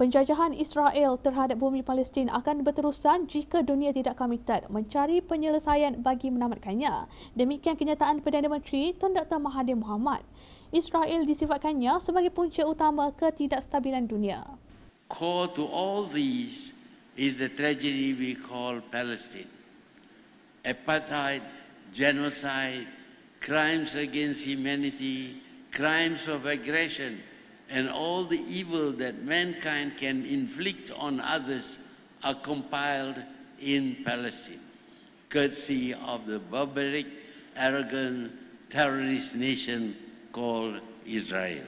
penjajahan Israel terhadap bumi Palestin akan berterusan jika dunia tidak komited mencari penyelesaian bagi menamatkannya. Demikian kenyataan Perdana Menteri Tun Dr. Mahathir Mohamad. Israel disifatkannya sebagai punca utama ketidakstabilan dunia. Call to all these is the tragedy we call Palestine. Apartheid, genocide, crimes against humanity, crimes of aggression, and all the evil that mankind can inflict on others are compiled in Palestine, courtesy of the barbaric, arrogant, terrorist nation called Israel.